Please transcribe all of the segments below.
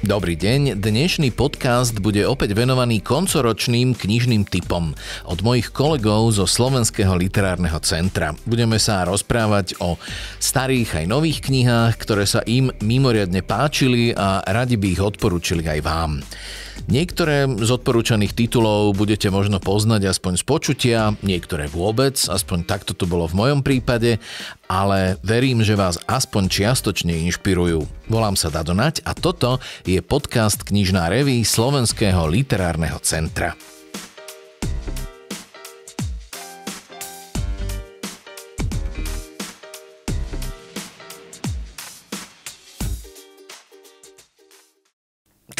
Dobrý deň, dnešný podcast bude opäť venovaný koncoročným knižným typom od mojich kolegov zo Slovenského literárneho centra. Budeme sa rozprávať o starých aj nových knihách, ktoré sa im mimoriadne páčili a radi by ich odporúčili aj vám. Niektoré z odporúčaných titulov budete možno poznať aspoň z počutia, niektoré vôbec, aspoň takto to bolo v mojom prípade, ale verím, že vás aspoň čiastočne inšpirujú. Volám sa Dadonať a toto je podcast Knižná reví Slovenského literárneho centra.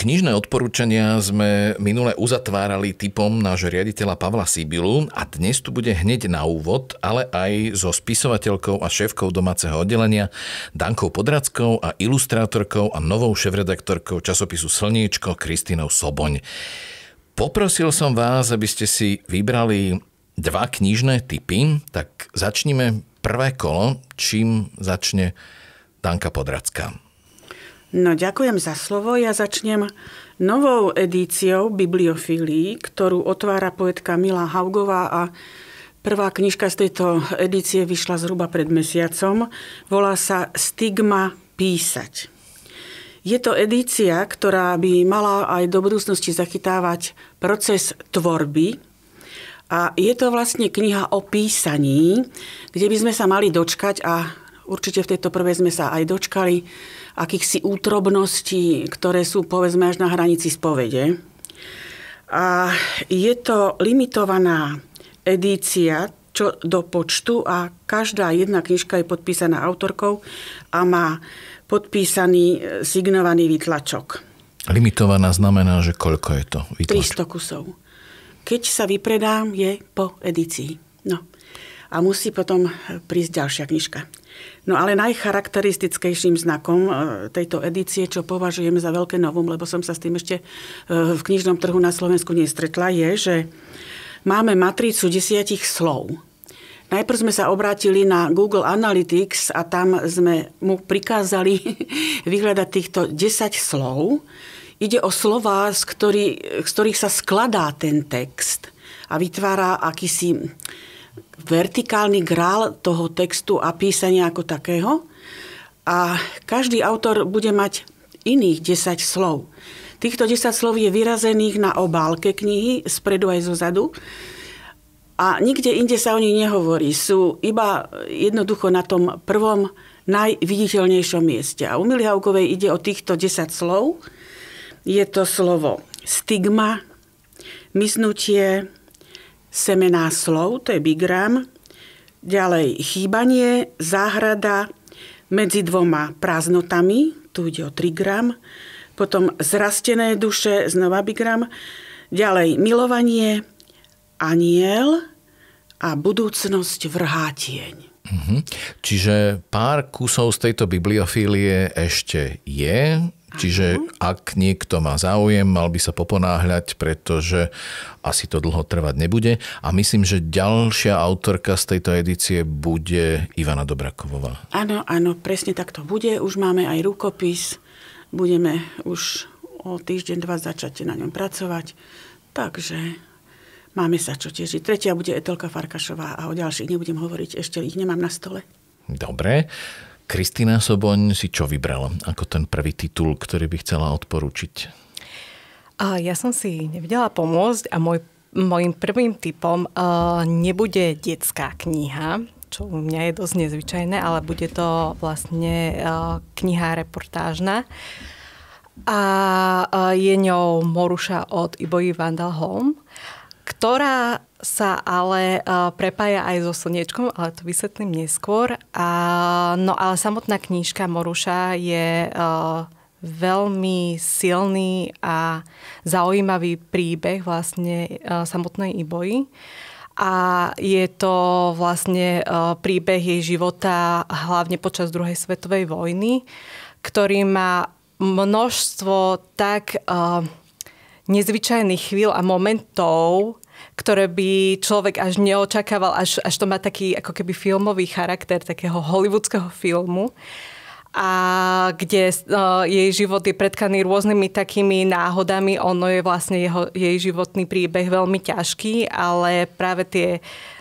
Knižné odporúčania sme minule uzatvárali typom nášho riaditeľa Pavla Sibilu a dnes tu bude hneď na úvod, ale aj so spisovateľkou a šéfkou domáceho oddelenia Dankou Podrackou a ilustrátorkou a novou šéfredaktorkou časopisu Slniečko Kristinou Soboň. Poprosil som vás, aby ste si vybrali dva knižné typy, tak začnime prvé kolo, čím začne Danka Podracká. No ďakujem za slovo. Ja začnem novou edíciou bibliofílii, ktorú otvára poetka Milá Haugová a prvá knižka z tejto edície vyšla zhruba pred mesiacom. Volá sa Stigma písať. Je to edícia, ktorá by mala aj do budúcnosti zachytávať proces tvorby, a je to vlastne kniha o písaní, kde by sme sa mali dočkať a Určite v tejto prvej sme sa aj dočkali akýchsi útrobností, ktoré sú povedzme až na hranici spovede. A je to limitovaná edícia čo do počtu a každá jedna knižka je podpísaná autorkou a má podpísaný e, signovaný výtlačok. Limitovaná znamená, že koľko je to výtlačok? 300 kusov. Keď sa vypredám, je po edícii. No. A musí potom e, prísť ďalšia knižka. No ale najcharakteristickejším znakom e, tejto edície, čo považujem za veľké novum, lebo som sa s tým ešte e, v knižnom trhu na Slovensku nestretla, je, že máme matricu desiatich slov. Najprv sme sa obrátili na Google Analytics a tam sme mu prikázali vyhľadať týchto 10 slov. Ide o slova, z, ktorý, z ktorých sa skladá ten text a vytvára akýsi vertikálny grál toho textu a písania ako takého. A každý autor bude mať iných 10 slov. Týchto 10 slov je vyrazených na obálke knihy, spredu aj zadu. A nikde inde sa o nich nehovorí. Sú iba jednoducho na tom prvom najviditeľnejšom mieste. A u Milhaukovej ide o týchto 10 slov. Je to slovo stigma, Myznutie semená slov, to je bigram, ďalej chýbanie, záhrada medzi dvoma prázdnotami, tu ide o 3 gram, potom zrastené duše, znova bigram, ďalej milovanie, aniel a budúcnosť vrhá tieň. Mhm. Čiže pár kusov z tejto bibliofílie ešte je, Čiže Aha. ak niekto má záujem, mal by sa poponáhľať, pretože asi to dlho trvať nebude. A myslím, že ďalšia autorka z tejto edície bude Ivana Dobrakovová. Áno, áno, presne tak to bude. Už máme aj rukopis. Budeme už o týždeň, dva začať na ňom pracovať. Takže máme sa čo tešiť. Tretia bude Etelka Farkašová a o ďalších nebudem hovoriť, ešte ich nemám na stole. Dobre. Kristýna Soboň si čo vybrala ako ten prvý titul, ktorý by chcela odporúčiť? A ja som si nevedela pomôcť a môj, môjim prvým typom uh, eh, nebude detská kniha, čo u mňa je dosť nezvyčajné, ale bude to vlastne uh, kniha reportážna. A uh, je ňou Moruša od Iboji Vandalholm, ktorá sa ale e, prepája aj so slniečkom, ale to vysvetlím neskôr. A, no ale samotná knížka Moruša je e, veľmi silný a zaujímavý príbeh vlastne e, samotnej Iboji. A je to vlastne príbeh jej života hlavne počas druhej svetovej vojny, ktorý má množstvo tak nezvyčajných chvíľ a momentov, ktoré by človek až neočakával, až, až to má taký ako keby filmový charakter takého hollywoodského filmu a kde uh, jej život je predkaný rôznymi takými náhodami. Ono je vlastne jeho, jej životný príbeh veľmi ťažký, ale práve tie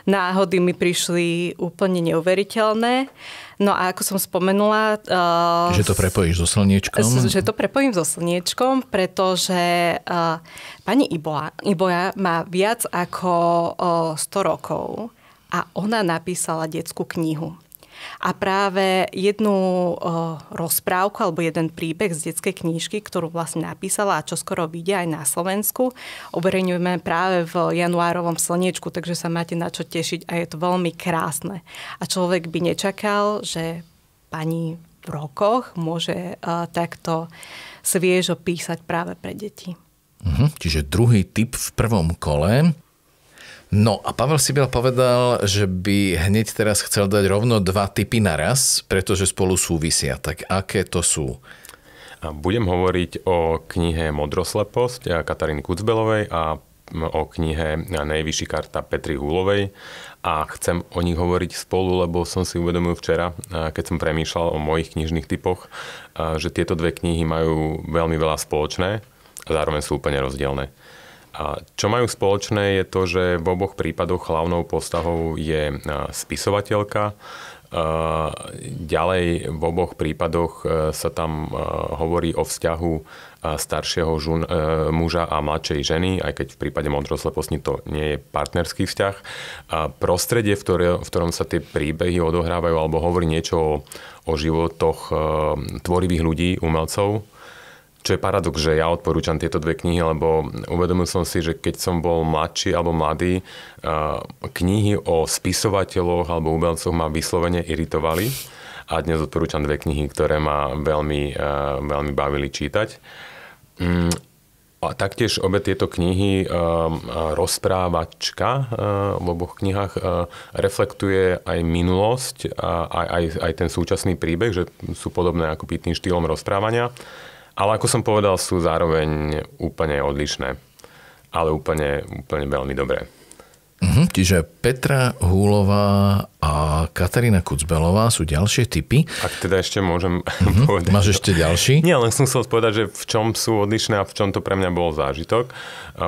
náhody mi prišli úplne neuveriteľné. No a ako som spomenula... Uh, že to prepojíš so slniečkom? S, že to prepojím so slniečkom, pretože uh, pani Iboja, Iboja má viac ako uh, 100 rokov a ona napísala detskú knihu. A práve jednu rozprávku alebo jeden príbeh z detskej knížky, ktorú vlastne napísala a čo skoro vidia aj na Slovensku, uverejňujeme práve v januárovom slniečku, takže sa máte na čo tešiť a je to veľmi krásne. A človek by nečakal, že pani v rokoch môže e, takto sviežo písať práve pre deti. Mhm, čiže druhý typ v prvom kole No a Pavel Sibel povedal, že by hneď teraz chcel dať rovno dva typy naraz, pretože spolu súvisia. Tak aké to sú? Budem hovoriť o knihe Modrosleposť eh, Kataríny Kucbelovej a o knihe eh, Najvyšší karta Petri Hulovej a chcem o nich hovoriť spolu, lebo som si uvedomil včera, eh, keď som premýšľal o mojich knižných typoch, že tieto dve knihy majú veľmi veľa spoločné a zároveň sú úplne rozdielne. A čo majú spoločné je to, že v oboch prípadoch hlavnou postavou je spisovateľka. Ďalej v oboch prípadoch e, sa tam e, hovorí o vzťahu e, staršieho žun, muža a mladšej ženy, aj keď v prípade modrosleposti to nie je partnerský vzťah. A prostredie, v, ktoré, v ktorom sa tie príbehy odohrávajú alebo hovorí niečo o, o životoch tvorivých ľudí, umelcov, čo je paradox, že ja odporúčam tieto dve knihy, lebo uvedomil som si, že keď som bol mladší alebo mladý, eh, knihy o spisovateľoch alebo umelcoch ma vyslovene iritovali a dnes odporúčam dve knihy, ktoré ma veľmi, eh, veľmi bavili čítať. Mm, a taktiež obe tieto knihy, eh, rozprávačka v oboch knihách, reflektuje aj minulosť aj, aj, aj ten súčasný príbeh, že sú podobné ako pitným štýlom rozprávania. Ale ako som povedal, sú zároveň úplne odlišné. Ale úplne, úplne veľmi dobré. Mhm, čiže Petra Húlová a Katarína Kucbelová sú ďalšie typy. Ak teda ešte môžem mhm, povedať. Máš ešte ďalší? Nie, len som chcel povedať, že v čom sú odlišné a v čom to pre mňa bol zážitok. E,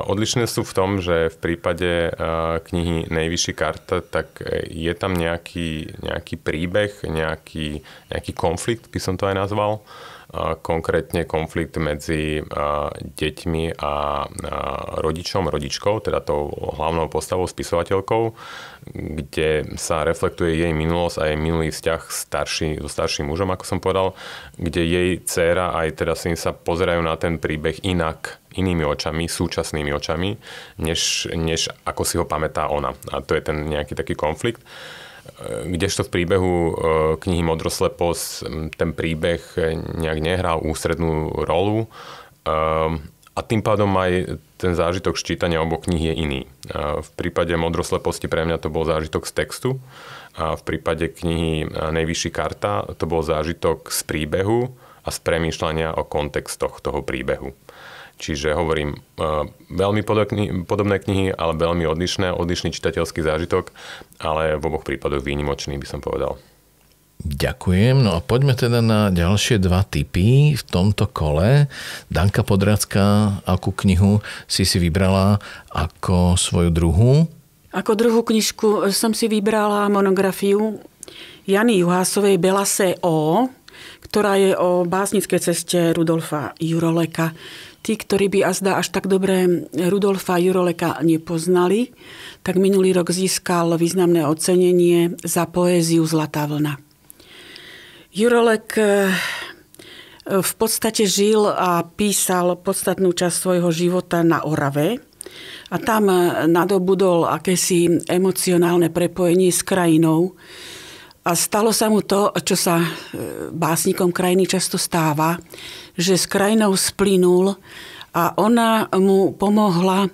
odlišné sú v tom, že v prípade e, knihy Nejvyšší karta, tak e, je tam nejaký, nejaký príbeh, nejaký, nejaký konflikt, by som to aj nazval konkrétne konflikt medzi deťmi a rodičom, rodičkou, teda tou hlavnou postavou, spisovateľkou, kde sa reflektuje jej minulosť a jej minulý vzťah starší, so starším mužom, ako som povedal, kde jej dcéra aj teda syn sa pozerajú na ten príbeh inak, inými očami, súčasnými očami, než, než ako si ho pamätá ona. A to je ten nejaký taký konflikt. Uh, Kdežto v príbehu e, knihy Modrosleposť ten príbeh e, nejak nehral ústrednú rolu e, a tým pádom aj ten zážitok ščítania obo knih je iný. V prípade Modrosleposti pre mňa to bol zážitok z textu a v prípade knihy Nejvyšší karta to bol zážitok z príbehu a z premýšľania o kontextoch toho príbehu. Čiže hovorím, e, veľmi podobné, podobné knihy, ale veľmi odlišné, odlišný čitateľský zážitok, ale v oboch prípadoch výnimočný by som povedal. Ďakujem. No a poďme teda na ďalšie dva typy v tomto kole. Danka Podracká, akú knihu si si vybrala ako svoju druhú? Ako druhú knižku som si vybrala monografiu Jany Juhásovej Belase O, ktorá je o básnickej ceste Rudolfa Juroleka tí, ktorí by azda až tak dobre Rudolfa Juroleka nepoznali, tak minulý rok získal významné ocenenie za poéziu Zlatá vlna. Jurolek eh, v podstate žil a písal podstatnú časť svojho života na Orave a tam eh, nadobudol akési emocionálne prepojenie s krajinou, a stalo sa mu to, čo sa e, básnikom krajiny často stáva, že s krajinou splynul a ona mu pomohla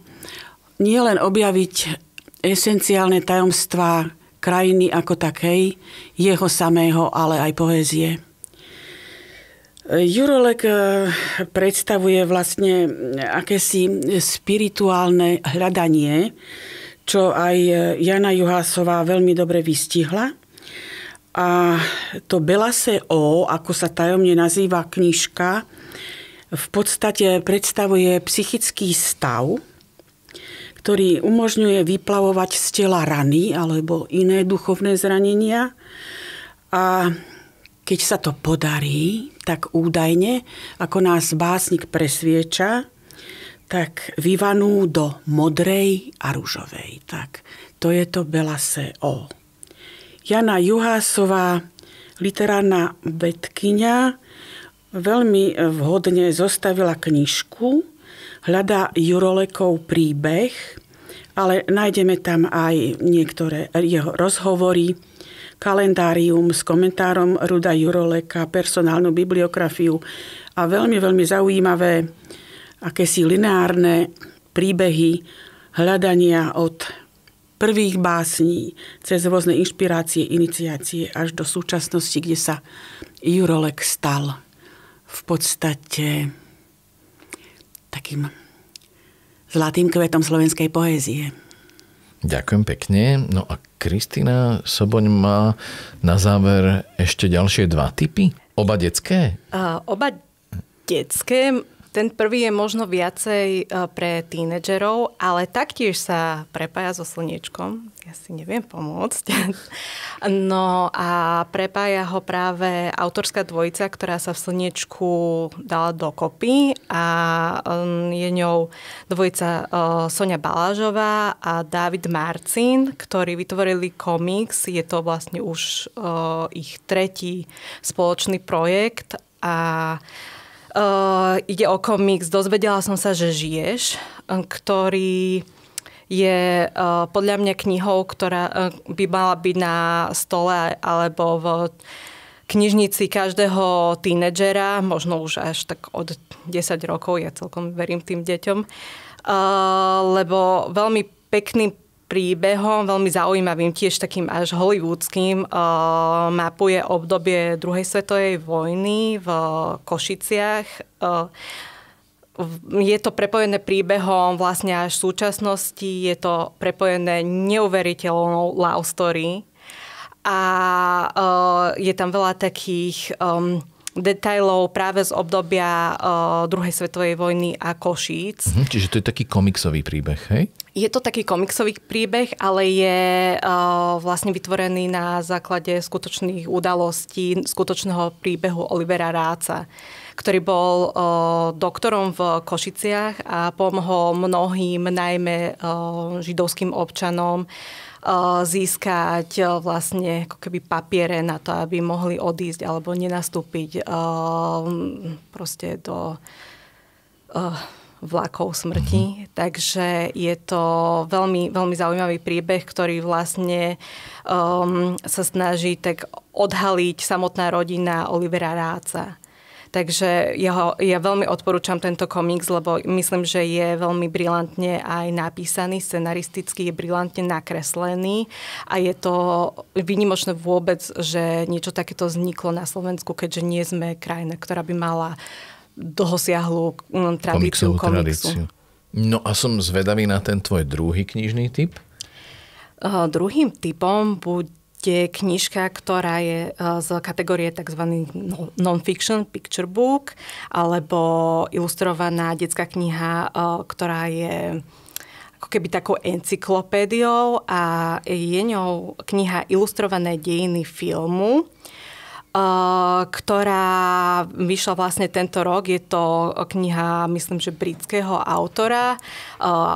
nielen objaviť esenciálne tajomstvá krajiny ako takej, jeho samého, ale aj poézie. Jurolek e, predstavuje vlastne akési spirituálne hľadanie, čo aj Jana Juhásová veľmi dobre vystihla – a to Bela se O, ako sa tajomne nazýva knižka, v podstate predstavuje psychický stav, ktorý umožňuje vyplavovať z tela rany alebo iné duchovné zranenia. A keď sa to podarí, tak údajne, ako nás básnik presvieča, tak vyvanú do modrej a ružovej. Tak to je to Belase O. Jana Juhásová, literárna vedkynia, veľmi e, vhodne zostavila knižku, hľadá Jurolekov príbeh, ale nájdeme tam aj niektoré jeho rozhovory, kalendárium s komentárom Ruda Juroleka, personálnu bibliografiu a veľmi, veľmi zaujímavé akési lineárne príbehy hľadania od prvých básní, cez rôzne inšpirácie, iniciácie až do súčasnosti, kde sa Jurolek stal v podstate takým zlatým kvetom slovenskej poézie. Ďakujem pekne. No a Kristýna Soboň má na záver ešte ďalšie dva typy. Oba detské? A, oba detské. Ten prvý je možno viacej e, pre tínedžerov, ale taktiež sa prepája so slniečkom. Ja si neviem pomôcť. No a prepája ho práve autorská dvojica, ktorá sa v slniečku dala dokopy a je ňou dvojica e, Sonia Balážová a David Marcin, ktorí vytvorili komiks. Je to vlastne už e, ich tretí spoločný projekt a Uh, ide o komiks Dozvedela som sa, že žiješ, uh, ktorý je uh, podľa mňa knihou, ktorá uh, by mala byť na stole alebo v knižnici každého tínedžera, možno už až tak od 10 rokov, ja celkom verím tým deťom, uh, lebo veľmi pekným príbehom, veľmi zaujímavým, tiež takým až hollywoodským. Eh, mapuje obdobie druhej svetovej vojny v Košiciach. Eh, je to prepojené príbehom vlastne až v súčasnosti. Je to prepojené neuveriteľnou love story. A eh, je tam veľa takých... Um, detailov práve z obdobia uh, druhej svetovej vojny a Košíc. Hm, čiže to je taký komiksový príbeh, hej? Je to taký komiksový príbeh, ale je uh, vlastne vytvorený na základe skutočných udalostí, skutočného príbehu Olivera Ráca. Uh, ktorý bol doktorom v Košiciach a pomohol mnohým, najmä židovským občanom získať vlastne ako keby papiere na to, aby mohli odísť alebo nenastúpiť proste do vlakov smrti. Mm-hmm. Takže je to veľmi, veľmi zaujímavý príbeh, ktorý vlastne um, sa snaží tak odhaliť samotná rodina Olivera Ráca. Takže ja, ho, ja veľmi odporúčam tento komiks, lebo myslím, že je veľmi brilantne aj napísaný, scenaristicky je brilantne nakreslený a je to výnimočné vôbec, že niečo takéto vzniklo na Slovensku, keďže nie sme krajina, ktorá by mala dlhosiahlú mm, tradíciu komiksu. No a som zvedavý na ten tvoj druhý knižný typ. Uh, druhým typom bude je knižka, ktorá je eh, z kategórie tzv. No, non-fiction picture book alebo ilustrovaná detská kniha, eh, ktorá je ako keby takou encyklopédiou a je ňou kniha Ilustrované dejiny filmu Eh, ktorá vyšla vlastne tento rok. Je to kniha, myslím, že britského autora eh,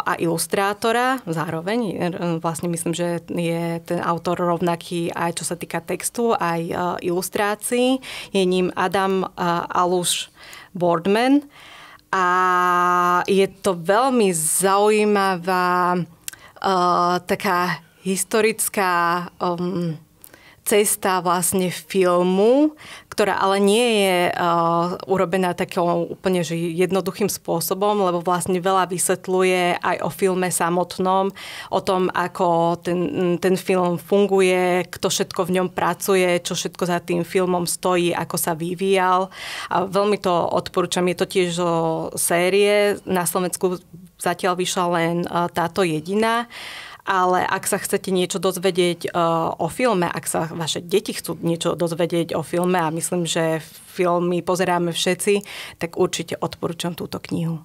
a ilustrátora. Zároveň eh, vlastne myslím, že je ten autor rovnaký aj čo sa týka textu, aj ilustrácií. Je ním Adam Aluš Boardman a je to veľmi zaujímavá uh, taká historická um, cesta vlastne filmu, ktorá ale nie je uh, urobená takým úplne že jednoduchým spôsobom, lebo vlastne veľa vysvetľuje aj o filme samotnom, o tom, ako ten, ten film funguje, kto všetko v ňom pracuje, čo všetko za tým filmom stojí, ako sa vyvíjal. A veľmi to odporúčam. Je to tiež o série. Na Slovensku zatiaľ vyšla len eh, táto jediná ale ak sa chcete niečo dozvedieť e, o filme, ak sa vaše deti chcú niečo dozvedieť o filme a myslím, že filmy pozeráme všetci, tak určite odporúčam túto knihu.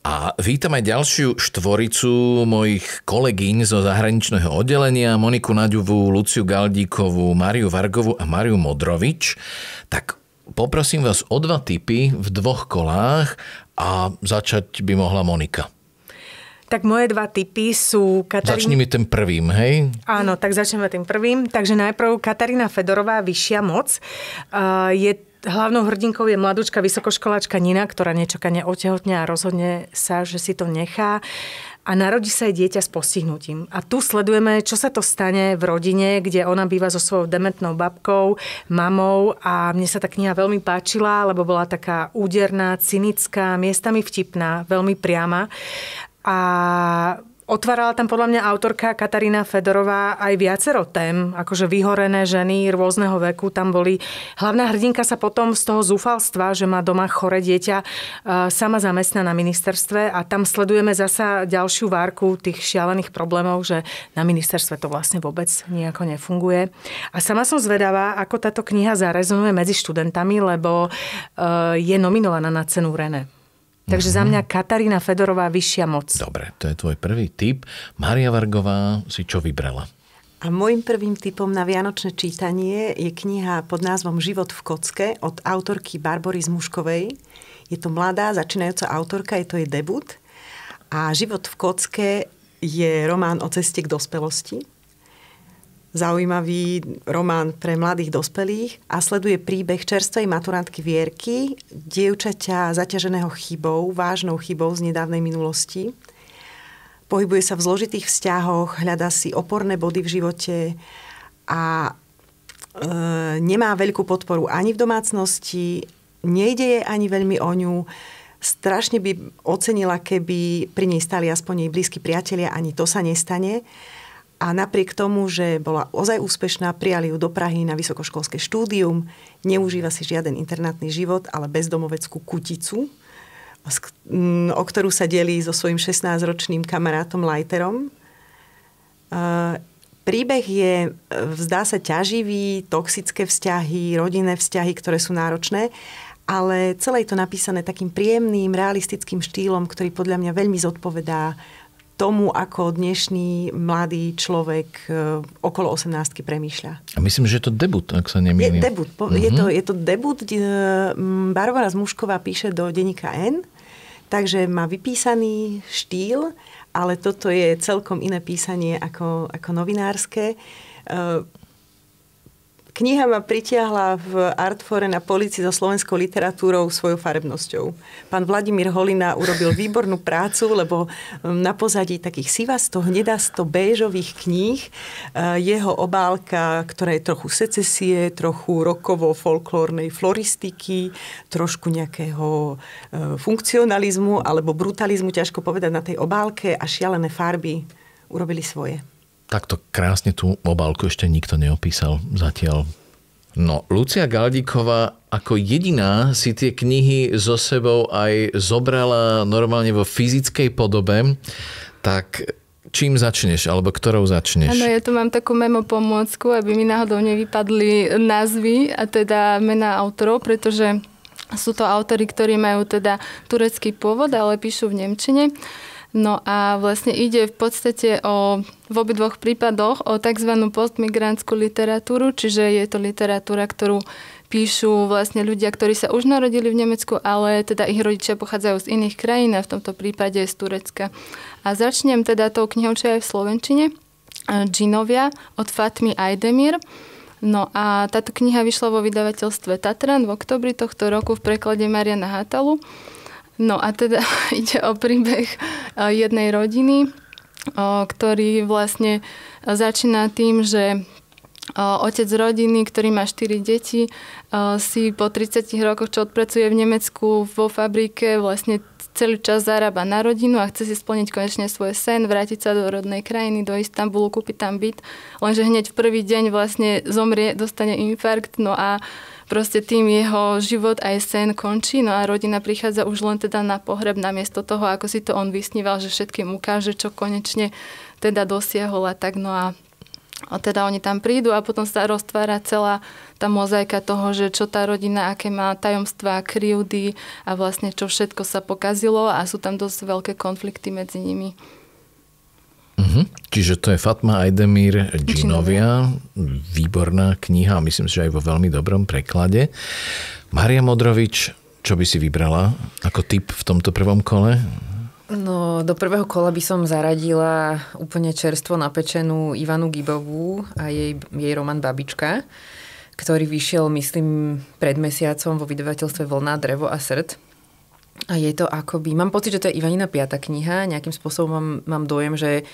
A vítam aj ďalšiu štvoricu mojich kolegyň zo zahraničného oddelenia, Moniku Naďovú, Luciu Galdíkovú, Mariu Vargovú a Mariu Modrovič. Tak poprosím vás o dva typy v dvoch kolách a začať by mohla Monika. Tak moje dva typy sú Katarína... Začníme tým prvým, hej? Áno, tak začneme tým prvým. Takže najprv Katarína Fedorová, Vyššia moc. Uh, je Hlavnou hrdinkou je mladúčka vysokoškoláčka Nina, ktorá nečakane otehotne a rozhodne sa, že si to nechá a narodí sa aj dieťa s postihnutím. A tu sledujeme, čo sa to stane v rodine, kde ona býva so svojou dementnou babkou, mamou a mne sa tá kniha veľmi páčila, lebo bola taká úderná, cynická, miestami vtipná, veľmi priama. A Otvárala tam podľa mňa autorka Katarína Fedorová aj viacero tém, akože vyhorené ženy rôzneho veku tam boli. Hlavná hrdinka sa potom z toho zúfalstva, že má doma chore dieťa, e, sama zamestná na ministerstve a tam sledujeme zasa ďalšiu várku tých šialených problémov, že na ministerstve to vlastne vôbec nejako nefunguje. A sama som zvedavá, ako táto kniha zarezonuje medzi študentami, lebo e, je nominovaná na cenu René. Takže mm-hmm. za mhm. mňa Katarína Fedorová vyššia moc. Dobre, to je tvoj prvý typ. Maria Vargová si čo vybrala? A môjim prvým typom na vianočné čítanie je kniha pod názvom Život v kocke od autorky Barbory Zmuškovej. Je to mladá, začínajúca autorka, je to jej debut. A Život v kocke je román o ceste k dospelosti zaujímavý román pre mladých dospelých a sleduje príbeh čerstvej maturantky Vierky, dievčaťa zaťaženého chybou, vážnou chybou z nedávnej minulosti. Pohybuje sa v zložitých vzťahoch, hľadá si oporné body v živote a e, nemá veľkú podporu ani v domácnosti, nejde jej ani veľmi o ňu. Strašne by ocenila, keby pri nej stali aspoň jej blízki priatelia, ani to sa nestane. A napriek tomu, že bola ozaj úspešná, prijali ju do Prahy na vysokoškolské štúdium, neužíva si žiaden internátny život, ale bezdomoveckú kuticu, o ktorú sa delí so svojím 16-ročným kamarátom Lajterom. E, príbeh je, e, vzdá sa, ťaživý, toxické vzťahy, rodinné vzťahy, ktoré sú náročné, ale celé je to napísané takým príjemným, realistickým štýlom, ktorý podľa mňa veľmi zodpovedá tomu, ako dnešný mladý človek e, okolo 18 premýšľa. A myslím, že je to debut, ak sa nemýlim. Je, debut. Mm-hmm. Je, to, mhm. je to debut. E, Barbara Zmušková píše do denníka N, takže má vypísaný štýl, ale toto je celkom iné písanie ako, ako novinárske. E, kniha ma pritiahla v Artfore na polici so slovenskou literatúrou svojou farebnosťou. Pán Vladimír Holina urobil výbornú prácu, lebo na pozadí takých sivasto, hnedasto, béžových kníh e, jeho obálka, ktorá je trochu secesie, trochu rokovo-folklórnej floristiky, trošku nejakého e, funkcionalizmu alebo brutalizmu, ťažko povedať na tej obálke a šialené farby urobili svoje takto krásne tú obálku ešte nikto neopísal zatiaľ. No, Lucia Galdíková ako jediná si tie knihy so sebou aj zobrala normálne vo fyzickej podobe, tak čím začneš, alebo ktorou začneš? Áno, ja tu mám takú memo pomôcku, aby mi náhodou nevypadli názvy a teda mená autorov, pretože sú to autory, ktorí majú teda turecký pôvod, ale píšu v Nemčine. No a vlastne ide v podstate o, v obidvoch prípadoch o tzv. postmigrantskú literatúru, čiže je to literatúra, ktorú píšu vlastne ľudia, ktorí sa už narodili v Nemecku, ale teda ich rodičia pochádzajú z iných krajín a v tomto prípade z Turecka. A začnem teda tou knihou, čo je v Slovenčine, eh, Džinovia od Fatmy Aydemir. No a táto kniha vyšla vo vydavateľstve Tatran v oktobri tohto roku v preklade Mariana Hatalu. No a teda ide o príbeh e, jednej rodiny, e, ktorý vlastne začína tým, že e, otec rodiny, ktorý má 4 deti, si po 30 rokoch, čo odpracuje v Nemecku vo fabrike, vlastne celý čas zarába na rodinu a chce si splniť konečne svoj sen, vrátiť sa do rodnej krajiny, do Istanbulu, kúpiť tam byt. Lenže hneď v prvý deň vlastne zomrie, dostane infarkt, no a proste tým jeho život aj sen končí, no a rodina prichádza už len teda na pohreb, namiesto toho, ako si to on vysníval, že všetkým ukáže, čo konečne teda dosiahol a tak, no a a teda oni tam prídu a potom sa roztvára celá tá mozaika toho, že čo tá rodina, aké má tajomstvá, krivdy a vlastne čo všetko sa pokazilo a sú tam dosť veľké konflikty medzi nimi. Uh-huh. Čiže to je Fatma Aydemir Džinovia, výborná kniha, myslím si, že aj vo veľmi dobrom preklade. Maria Modrovič, čo by si vybrala ako typ v tomto prvom kole? No, do prvého kola by som zaradila úplne čerstvo napečenú Ivanu Gibovú a jej, jej román Babička, ktorý vyšiel, myslím, pred mesiacom vo vydavateľstve Vlna, drevo a srd. A je to akoby, mám pocit, že to je Ivanina piata kniha, nejakým spôsobom mám, mám dojem, že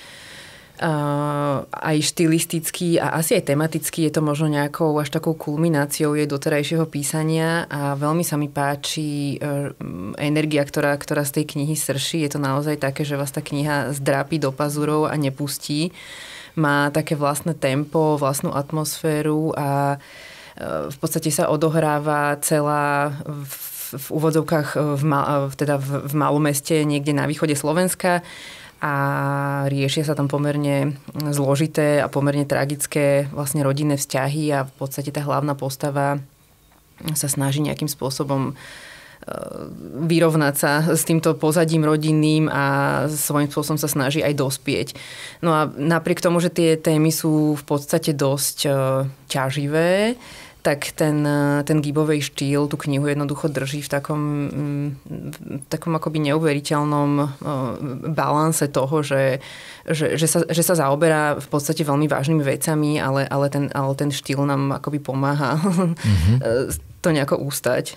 Uh, aj štilisticky a asi aj tematicky je to možno nejakou až takou kulmináciou jej doterajšieho písania a veľmi sa mi páči uh, energia, ktorá, ktorá z tej knihy srší. Je to naozaj také, že vás tá kniha zdrápi do pazurov a nepustí. Má také vlastné tempo, vlastnú atmosféru a e, v podstate sa odohráva celá v v úvodzovkách e, v, ma, e, teda v, v malom meste niekde na východe Slovenska a riešia sa tam pomerne zložité a pomerne tragické vlastne rodinné vzťahy a v podstate tá hlavná postava sa snaží nejakým spôsobom e, vyrovnať sa s týmto pozadím rodinným a svojím spôsobom sa snaží aj dospieť. No a napriek tomu, že tie témy sú v podstate dosť ťaživé, tak ten, e, ten gibovej štýl tú knihu jednoducho drží v takom, mm, v takom akoby neuveriteľnom e, balanse toho, že, že, že, sa, že sa zaoberá v podstate veľmi vážnymi vecami, ale, ale, ten, ale ten štýl nám akoby pomáha mm-hmm. to nejako ústať.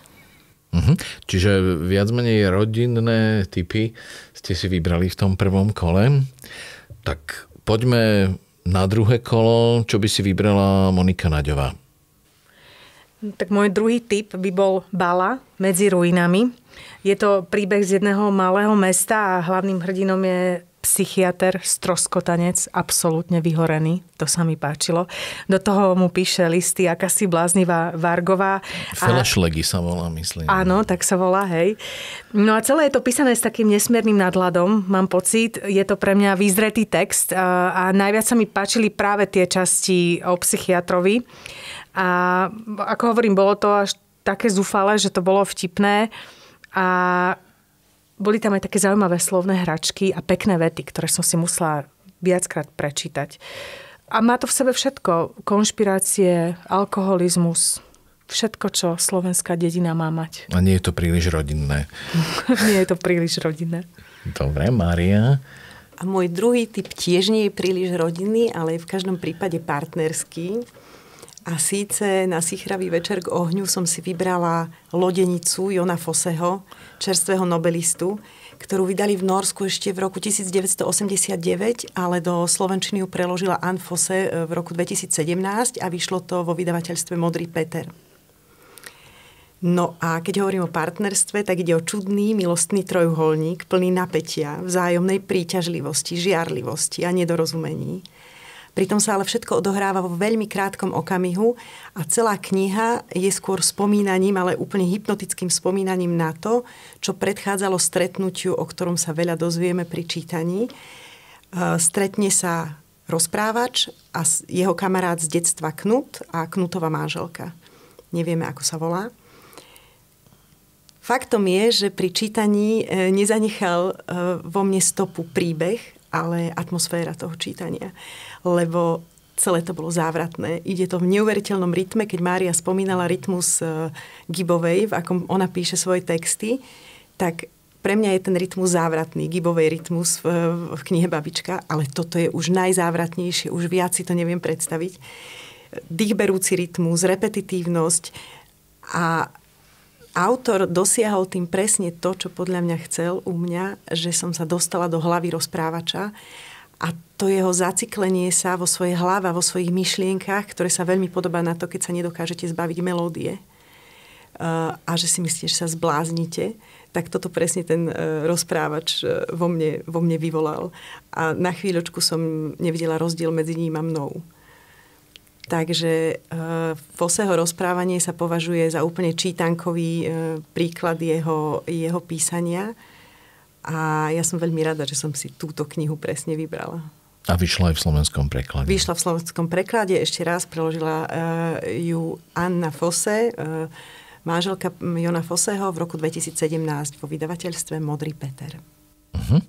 Mm-hmm. Čiže viac menej rodinné typy ste si vybrali v tom prvom kole. Tak poďme na druhé kolo, čo by si vybrala Monika Naďová. Tak môj druhý tip by bol Bala medzi ruinami. Je to príbeh z jedného malého mesta a hlavným hrdinom je psychiatr, stroskotanec, absolútne vyhorený. To sa mi páčilo. Do toho mu píše listy akási bláznivá Vargová. Felešlegy sa volá, myslím. Áno, tak sa volá, hej. No a celé je to písané s takým nesmierným nadladom, mám pocit. Je to pre mňa výzretý text a najviac sa mi páčili práve tie časti o psychiatrovi. A ako hovorím, bolo to až také zúfale, že to bolo vtipné a boli tam aj také zaujímavé slovné hračky a pekné vety, ktoré som si musela viackrát prečítať. A má to v sebe všetko. Konšpirácie, alkoholizmus, všetko, čo slovenská dedina má mať. A nie je to príliš rodinné. nie je to príliš rodinné. Dobre, maria. A môj druhý typ tiež nie je príliš rodinný, ale je v každom prípade partnerský. A síce na Sichravý večer k ohňu som si vybrala lodenicu Jona Foseho, čerstvého nobelistu, ktorú vydali v Norsku ešte v roku 1989, ale do Slovenčiny ju preložila Ann Fosse e, v roku 2017 a vyšlo to vo vydavateľstve Modrý Peter. No a keď hovorím o partnerstve, tak ide o čudný, milostný trojuholník plný napätia, vzájomnej príťažlivosti, žiarlivosti a nedorozumení Pritom sa ale všetko odohráva vo veľmi krátkom okamihu a celá kniha je skôr spomínaním, ale úplne hypnotickým spomínaním na to, čo predchádzalo stretnutiu, o ktorom sa veľa dozvieme pri čítaní. E, stretne sa rozprávač a jeho kamarát z detstva Knut a Knutová manželka. Nevieme, ako sa volá. Faktom je, že pri čítaní e, nezanechal e, vo mne stopu príbeh ale atmosféra toho čítania. Lebo celé to bolo závratné. Ide to v neuveriteľnom rytme, keď Mária spomínala rytmus e, Gibovej, v akom ona píše svoje texty, tak pre mňa je ten rytmus závratný, Gibovej rytmus v, v knihe Babička, ale toto je už najzávratnejšie, už viac si to neviem predstaviť. Dýchberúci rytmus, repetitívnosť a autor dosiahol tým presne to, čo podľa mňa chcel u mňa, že som sa dostala do hlavy rozprávača a to jeho zaciklenie sa vo svojej hlave, vo svojich myšlienkach, ktoré sa veľmi podobá na to, keď sa nedokážete zbaviť melódie uh, a že si myslíte, že sa zbláznite, tak toto presne ten uh, rozprávač uh, vo mne, vo mne vyvolal. A na chvíľočku som nevidela rozdiel medzi ním a mnou. Takže Foseho eh, rozprávanie sa považuje za úplne čítankový eh, príklad jeho, jeho písania a ja som veľmi rada, že som si túto knihu presne vybrala. A vyšla aj v slovenskom preklade. Vyšla v slovenskom preklade, ešte raz preložila eh, ju Anna Fose, manželka Jona Foseho v roku 2017 vo vydavateľstve Modrý Peter. Uh-huh.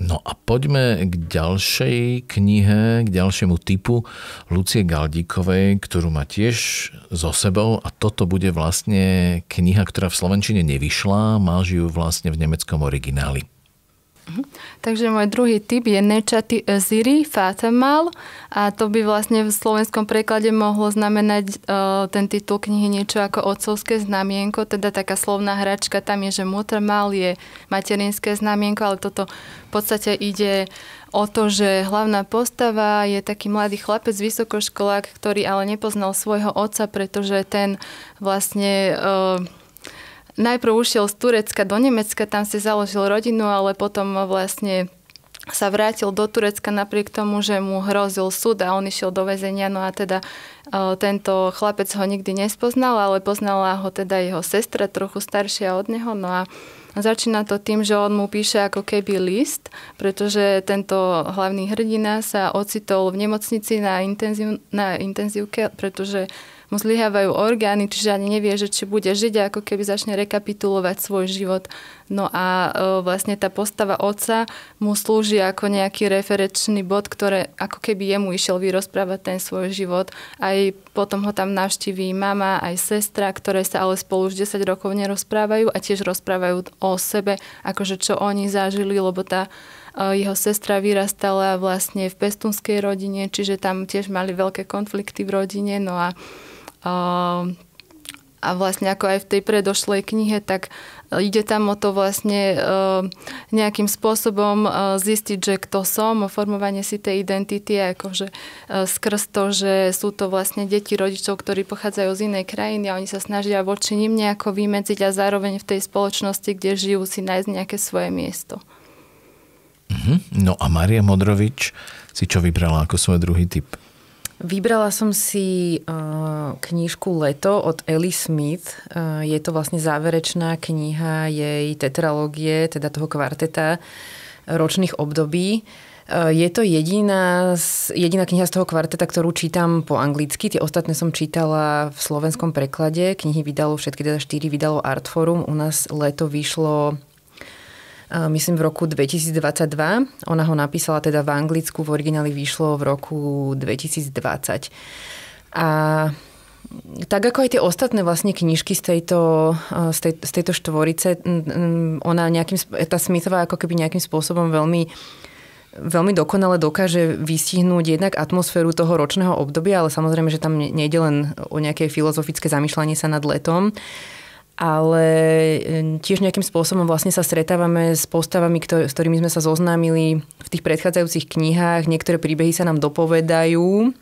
No a poďme k ďalšej knihe, k ďalšiemu typu Lucie Galdíkovej, ktorú má tiež so sebou a toto bude vlastne kniha, ktorá v Slovenčine nevyšla, má ju vlastne v nemeckom origináli. Mhm. Takže môj druhý typ je nečaty ziri Fatemal a to by vlastne v slovenskom preklade mohlo znamenať e, ten titul knihy niečo ako otcovské znamienko, teda taká slovná hračka tam je, že mutrmal je materinské znamienko, ale toto v podstate ide o to, že hlavná postava je taký mladý chlapec, vysokoškolák, ktorý ale nepoznal svojho otca, pretože ten vlastne... E, najprv ušiel z Turecka do Nemecka, tam si založil rodinu, ale potom vlastne sa vrátil do Turecka napriek tomu, že mu hrozil súd a on išiel do väzenia. No a teda e, tento chlapec ho nikdy nespoznal, ale poznala ho teda jeho sestra, trochu staršia od neho. No a začína to tým, že on mu píše ako keby list, pretože tento hlavný hrdina sa ocitol v nemocnici na, intenziv, na intenzívke, pretože mu zlyhávajú orgány, čiže ani nevie, že či bude žiť, ako keby začne rekapitulovať svoj život. No a e, vlastne tá postava otca mu slúži ako nejaký referečný bod, ktoré ako keby jemu išiel vyrozprávať ten svoj život. Aj potom ho tam navštíví mama, aj sestra, ktoré sa ale spolu už 10 rokov nerozprávajú a tiež rozprávajú o sebe, akože čo oni zažili, lebo tá e, jeho sestra vyrastala vlastne v pestunskej rodine, čiže tam tiež mali veľké konflikty v rodine. No a Ehm, a vlastne ako aj v tej predošlej knihe, tak e, ide tam o to vlastne e, nejakým spôsobom e, zistiť, že kto som, o formovanie si tej identity, akože skrz to, že sú to vlastne deti rodičov, ktorí pochádzajú z inej krajiny a oni sa snažia voči nim nejako vymedziť a zároveň v tej spoločnosti, kde žijú, si nájsť nejaké svoje miesto. Mhm. No a Maria Modrovič si čo vybrala ako svoj druhý typ? Vybrala som si eh, knížku Leto od Ellie Smith. Eh, je to vlastne záverečná kniha jej tetralógie, teda toho kvarteta ročných období. Eh, je to jediná, jediná kniha z toho kvarteta, ktorú čítam po anglicky. Tie ostatné som čítala v slovenskom preklade. Knihy vydalo všetky, teda štyri vydalo Artforum. U nás leto vyšlo myslím v roku 2022. Ona ho napísala teda v anglicku, v origináli vyšlo v roku 2020. A tak ako aj tie ostatné vlastne knižky z tejto, e, z, tej, z tejto štvorice, ona nejakým, tá Smithová ako keby nejakým spôsobom veľmi veľmi dokonale dokáže vystihnúť jednak atmosféru toho ročného obdobia, ale samozrejme, že tam nejde len o nejaké filozofické zamýšľanie sa nad letom, ale e, tiež nejakým spôsobom vlastne sa stretávame s postavami, ktorý, s ktorými sme sa zoznámili v tých predchádzajúcich knihách. Niektoré príbehy sa nám dopovedajú.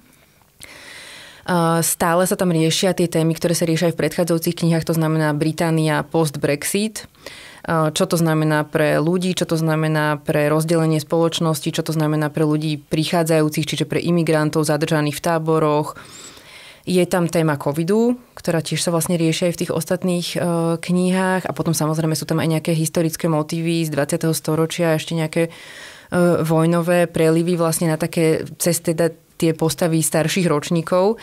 Stále sa tam riešia tie témy, ktoré sa riešia aj v predchádzajúcich knihách, to znamená Británia post-Brexit. Čo to znamená pre ľudí, čo to znamená pre rozdelenie spoločnosti, čo to znamená pre ľudí prichádzajúcich, čiže pre imigrantov zadržaných v táboroch, je tam téma covidu, ktorá tiež sa vlastne riešia aj v tých ostatných e, knihách a potom samozrejme sú tam aj nejaké historické motívy z 20. storočia, a ešte nejaké e, vojnové prelivy vlastne na také cez teda tie postavy starších ročníkov.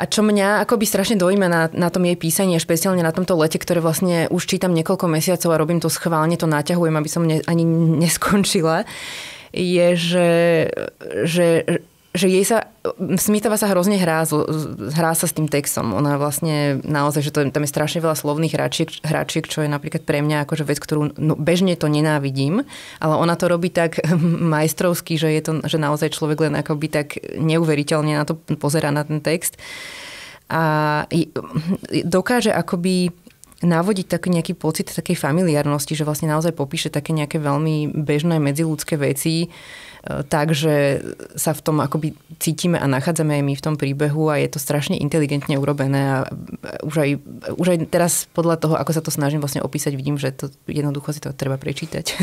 A čo mňa akoby strašne dojíma na, na tom jej písaní, špeciálne na tomto lete, ktoré vlastne už čítam niekoľko mesiacov a robím to schválne, to naťahujem, aby som ne, ani neskončila, je, že, že že jej sa, Smithova sa hrozne hrá, hrá sa s tým textom. Ona vlastne naozaj, že to, tam je strašne veľa slovných hračiek, hračiek, čo je napríklad pre mňa akože vec, ktorú no, bežne to nenávidím, ale ona to robí tak majstrovsky, že je to, že naozaj človek len akoby tak neuveriteľne na to pozera na ten text. A dokáže akoby návodiť taký nejaký pocit takej familiárnosti, že vlastne naozaj popíše také nejaké veľmi bežné medziludské veci, e, takže sa v tom akoby cítime a nachádzame aj my v tom príbehu a je to strašne inteligentne urobené a e, už aj, už aj teraz podľa toho, ako sa to snažím vlastne opísať, vidím, že to jednoducho si to treba prečítať.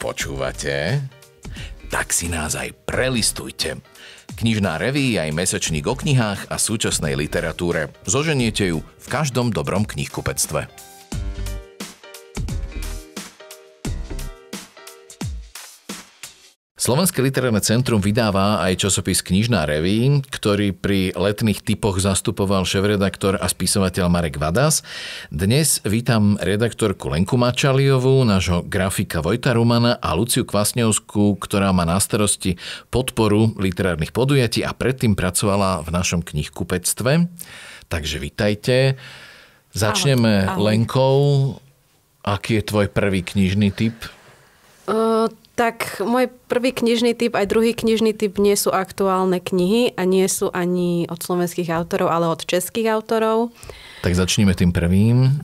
Počúvate tak si nás aj prelistujte. Knižná reví aj mesačník o knihách a súčasnej literatúre. Zoženiete ju v každom dobrom knihkupectve. Slovenské literárne centrum vydáva aj časopis Knižná reví, ktorý pri letných typoch zastupoval šéf-redaktor a spisovateľ Marek Vadas. Dnes vítam redaktorku Lenku Mačaliovú nášho grafika Vojta Rumana a Luciu Kvasňovskú, ktorá má na starosti podporu literárnych podujatí a predtým pracovala v našom knihkupectve. Takže vítajte. Začneme ahoj, ahoj. Lenkou. Aký je tvoj prvý knižný typ? tak môj prvý knižný typ aj druhý knižný typ nie sú aktuálne knihy a nie sú ani od slovenských autorov, ale od českých autorov. Tak začneme tým prvým.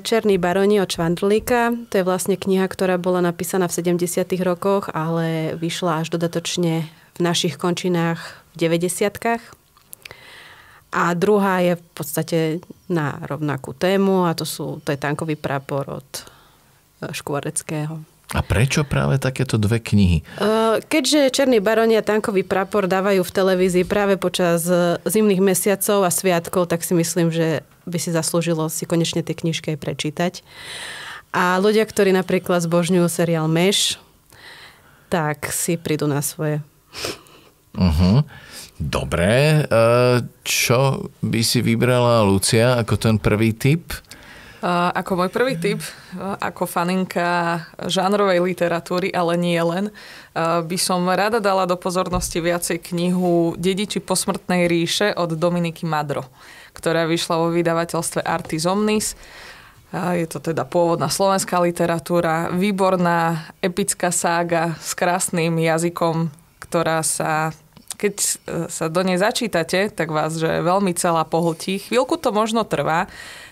Černý baroni od Švandlíka. To je vlastne kniha, ktorá bola napísaná v 70. rokoch, ale vyšla až dodatočne v našich končinách v 90. A druhá je v podstate na rovnakú tému a to, sú, to je tankový prapor od e, Škôreckého. A prečo práve takéto dve knihy? Keďže Černý baroni a tankový prapor dávajú v televízii práve počas e, zimných mesiacov a sviatkov, tak si myslím, že by si zaslúžilo si konečne tie knižky aj prečítať. A ľudia, ktorí napríklad zbožňujú seriál Meš, tak si prídu na svoje. Uh-huh. Dobre, e, čo by si vybrala Lucia ako ten prvý typ? Ako môj prvý tip, ako faninka žánrovej literatúry, ale nie len, by som rada dala do pozornosti viacej knihu Dediči posmrtnej ríše od Dominiky Madro, ktorá vyšla vo vydavateľstve Artis Omnis. Je to teda pôvodná slovenská literatúra, výborná epická sága s krásnym jazykom, ktorá sa keď e, sa do nej začítate, tak vás že veľmi celá pohltí. Chvíľku to možno trvá,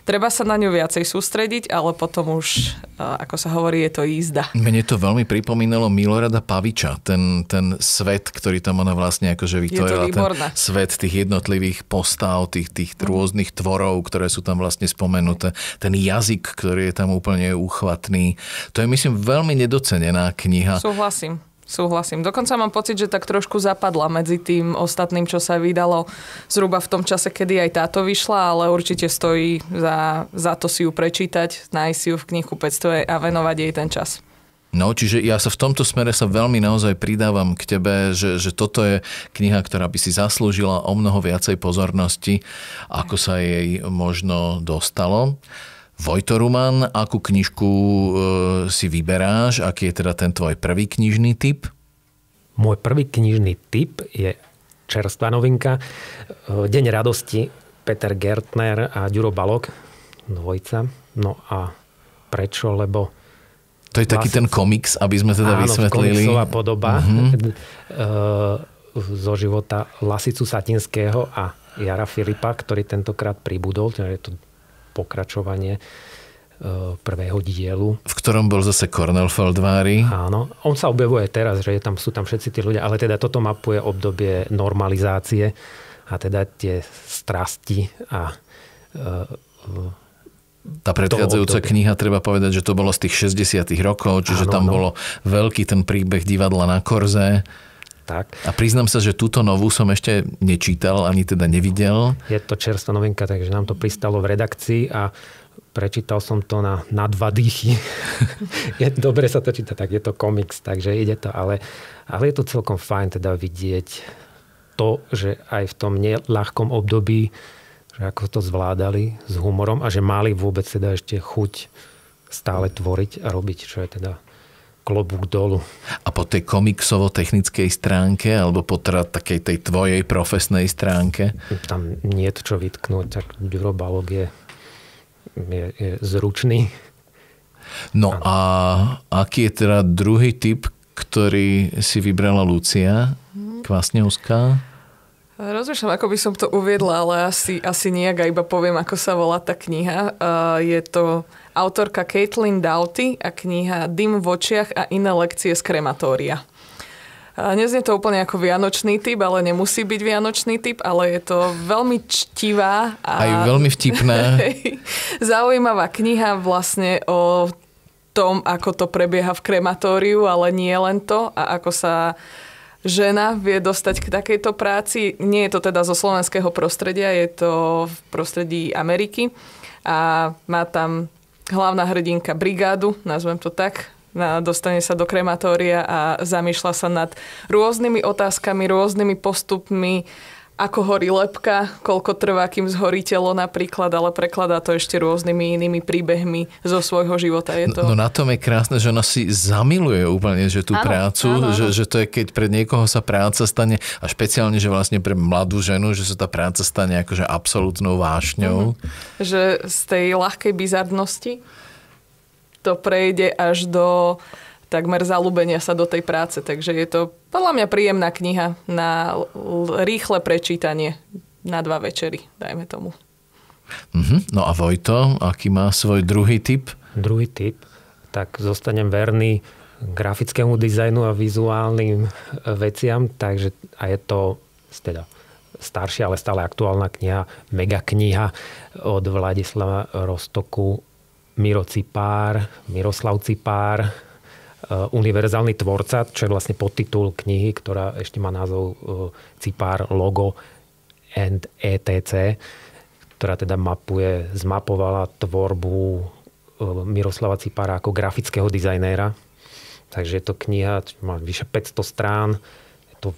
treba sa na ňu viacej sústrediť, ale potom už, e, ako sa hovorí, je to jízda. Mne to veľmi pripomínalo Milorada Paviča, ten, ten svet, ktorý tam ona vlastne akože vytvorila. Je to ten svet tých jednotlivých postav, tých, tých rôznych tvorov, ktoré sú tam vlastne spomenuté. Ten jazyk, ktorý je tam úplne uchvatný. To je, myslím, veľmi nedocenená kniha. Súhlasím. Súhlasím. Dokonca mám pocit, že tak trošku zapadla medzi tým ostatným, čo sa vydalo zhruba v tom čase, kedy aj táto vyšla, ale určite stojí za, za to si ju prečítať, nájsť si ju v knihu pectve a venovať jej ten čas. No, čiže ja sa v tomto smere sa veľmi naozaj pridávam k tebe, že, že toto je kniha, ktorá by si zaslúžila o mnoho viacej pozornosti, ako sa jej možno dostalo. Vojto Ruman, akú knižku e, si vyberáš? Aký je teda ten tvoj prvý knižný typ? Môj prvý knižný typ je čerstvá novinka. E, Deň radosti Peter Gertner a Ďuro Balok, dvojca. No a prečo? Lebo to je taký ten komiks, aby sme teda áno, vysvetlili. Áno, podoba uh-huh. zo života Lasicu Satinského a Jara Filipa, ktorý tentokrát pribudol, je to pokračovanie e, prvého dielu. V ktorom bol zase Cornel Feldvári. Áno, on sa objavuje teraz, že je tam, sú tam všetci tí ľudia, ale teda toto mapuje obdobie normalizácie a teda tie strasti a e, tá predchádzajúca kniha, treba povedať, že to bolo z tých 60 rokov, čiže áno, tam áno. bolo veľký ten príbeh divadla na Korze. Tak. A priznám sa, že túto novú som ešte nečítal, ani teda nevidel. Je to čerstvá novinka, takže nám to pristalo v redakcii a prečítal som to na, na dva dýchy. je, dobre sa to číta, tak je to komiks, takže ide to, ale, ale je to celkom fajn teda vidieť to, že aj v tom neľahkom období, že ako to zvládali s humorom a že mali vôbec teda ešte chuť stále tvoriť a robiť, čo je teda klobúk dolu. A po tej komiksovo-technickej stránke alebo po teda takej tej tvojej profesnej stránke? Tam nie je čo vytknúť, tak Ďurobalok je, je, je zručný. No a aký je teda druhý typ, ktorý si vybrala Lucia Kvasňovská? Rozmýšľam, ako by som to uviedla, ale asi, asi nejak a iba poviem, ako sa volá tá kniha. Je to autorka Caitlin Doughty a kniha Dym v očiach a iné lekcie z krematória. Neznie to úplne ako vianočný typ, ale nemusí byť vianočný typ, ale je to veľmi čtivá a aj veľmi vtipná. zaujímavá kniha vlastne o tom, ako to prebieha v krematóriu, ale nie len to a ako sa žena vie dostať k takejto práci. Nie je to teda zo slovenského prostredia, je to v prostredí Ameriky a má tam hlavná hrdinka brigádu, nazvem to tak, dostane sa do krematória a zamýšľa sa nad rôznymi otázkami, rôznymi postupmi ako horí lepka, koľko trvá, kým zhorí telo napríklad, ale prekladá to ešte rôznymi inými príbehmi zo svojho života. Je no, to... No, no na tom je krásne, že ona si zamiluje úplne že tú áno, prácu, áno, Že, že to je keď pre niekoho sa práca stane, a špeciálne, že vlastne pre mladú ženu, že sa tá práca stane akože absolútnou vášňou. mm Že z tej ľahkej bizarnosti to prejde až do takmer zalúbenia sa do tej práce. Takže je to podľa mňa príjemná kniha na rýchle prečítanie na dva večery, dajme tomu. Mm-hmm. No a Vojto, aký má svoj druhý typ? Druhý typ, tak zostanem verný grafickému dizajnu a vizuálnym e, veciam, takže a je to teda staršia, ale stále aktuálna kniha, mega kniha od Vladislava Rostoku, Miro Cipár, Miroslav Cipár, E, univerzálny tvorca, čo je vlastne podtitul knihy, ktorá ešte má názov e, Cipár, logo and ETC, ktorá teda mapuje, zmapovala tvorbu e, Miroslava Cipára ako grafického dizajnéra. Takže je to kniha, má vyše 500 strán. Je to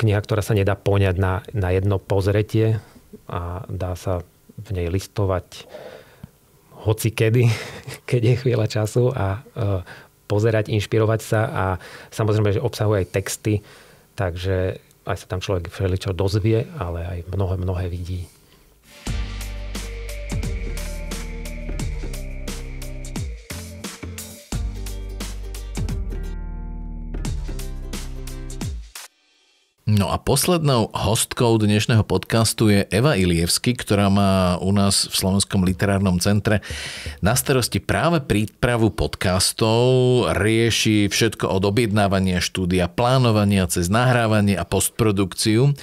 kniha, ktorá sa nedá poňať na, na jedno pozretie a dá sa v nej listovať hoci kedy, keď je chvíľa času a pozerať, inšpirovať sa a samozrejme, že obsahuje aj texty, takže aj sa tam človek všeličo dozvie, ale aj mnohé, mnohé vidí. No a poslednou hostkou dnešného podcastu je Eva Ilievsky, ktorá má u nás v Slovenskom literárnom centre na starosti práve prípravu podcastov, rieši všetko od objednávania štúdia, plánovania cez nahrávanie a postprodukciu.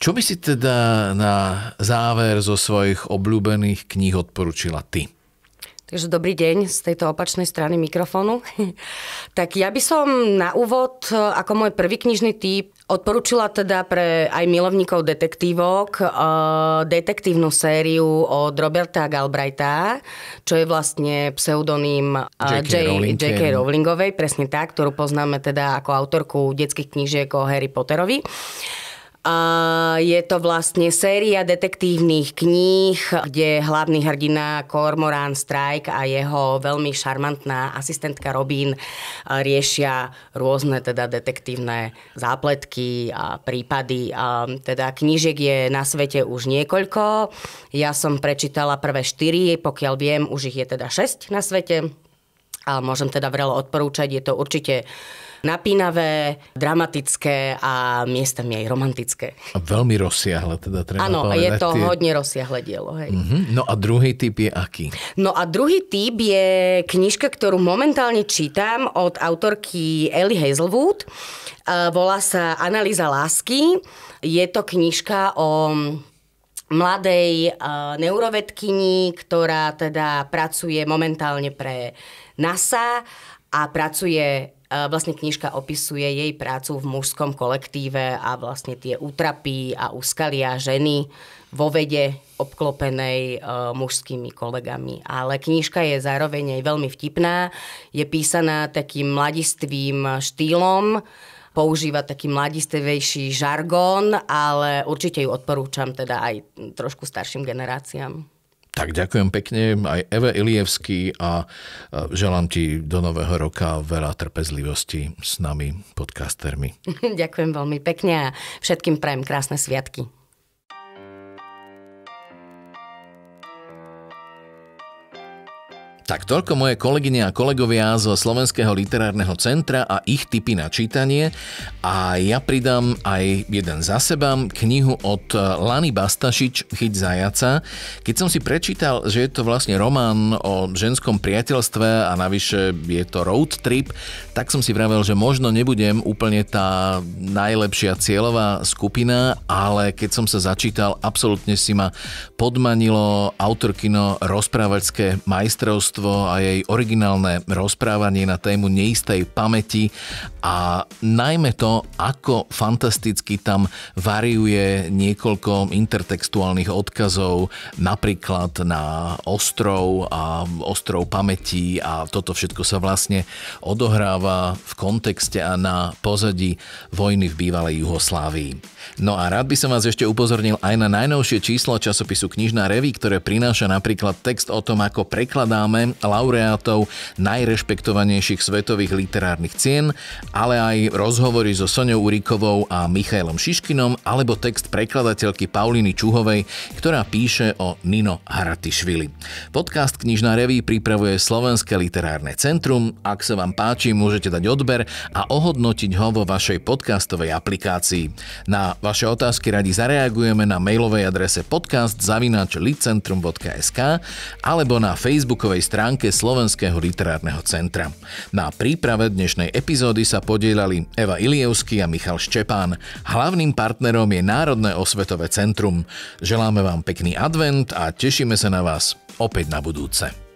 Čo by si teda na záver zo svojich obľúbených kníh odporúčila ty? Takže dobrý deň z tejto opačnej strany mikrofónu. tak ja by som na úvod, e, ako môj prvý knižný typ, odporúčila teda pre aj milovníkov detektívok uh, detektívnu sériu od Roberta Galbraitha, čo je vlastne pseudonym e, J.K. Rowlingovej, presne tak, ktorú poznáme teda ako autorku detských knížiek o Harry Potterovi. Uh, a je to vlastne séria detektívnych kníh, kde hlavný hrdina Kormorán Strike a jeho veľmi šarmantná asistentka Robin eh, riešia rôzne teda detektívne zápletky a prípady. A mm, teda knížiek je na svete už niekoľko. Ja som prečítala prvé štyri, pokiaľ viem, už ich je teda šesť na svete. A môžem teda vrelo odporúčať, je to určite napínavé, dramatické a miestami aj romantické. A veľmi rozsiahle teda treba Áno, je to tie... hodne rozsiahle dielo. Hej. Mm-hmm. No a druhý typ je aký? No a druhý typ je knižka, ktorú momentálne čítam od autorky Ellie Hazelwood. E, volá sa Analýza lásky. Je to knižka o mladej e, neurovedkyni, ktorá teda pracuje momentálne pre NASA a pracuje E, vlastne knižka opisuje jej prácu v mužskom kolektíve a vlastne tie útrapy a úskalia ženy vo vede obklopenej uh, mužskými kolegami. Ale knižka je zároveň aj veľmi vtipná, je písaná takým mladistvým štýlom, používa taký mladistvejší žargón, ale určite ju odporúčam teda aj trošku starším generáciám. Tak ďakujem pekne aj Eve Ilievský a e, želám ti do nového roka veľa trpezlivosti s nami, podcastermi. ďakujem veľmi pekne a všetkým prajem krásne sviatky. Tak toľko moje kolegyne a kolegovia zo Slovenského literárneho centra a ich tipy na čítanie. A ja pridám aj jeden za seba, knihu od Lany Bastašič, Chyť zajaca. Keď som si prečítal, že je to vlastne román o ženskom priateľstve a navyše je to road trip, tak som si vravel, že možno nebudem úplne tá najlepšia cieľová skupina, ale keď som sa začítal, absolútne si ma podmanilo autorkino rozprávačské majstrovstvo autorstvo a jej originálne rozprávanie na tému neistej pamäti a najmä to, ako fantasticky tam variuje niekoľko intertextuálnych odkazov, napríklad na ostrov a ostrov pamäti a toto všetko sa vlastne odohráva v kontexte a na pozadí vojny v bývalej Jugoslávii. No a rád by som vás ešte upozornil aj na najnovšie číslo časopisu Knižná revy, ktoré prináša napríklad text o tom, ako prekladáme zozname laureátov najrešpektovanejších svetových literárnych cien, ale aj rozhovory so Soňou Urikovou a Michailom Šiškinom alebo text prekladateľky Pauliny Čuhovej, ktorá píše o Nino Haratišvili. Podcast Knižná reví pripravuje Slovenské literárne centrum. Ak sa vám páči, môžete dať odber a ohodnotiť ho vo vašej podcastovej aplikácii. Na vaše otázky radi zareagujeme na mailovej adrese podcast.licentrum.sk alebo na facebookovej stránke Slovenského literárneho centra. Na príprave dnešnej epizódy sa podielali Eva Ilievsky a Michal Štepán. Hlavným partnerom je Národné osvetové centrum. Želáme vám pekný advent a tešíme sa na vás opäť na budúce.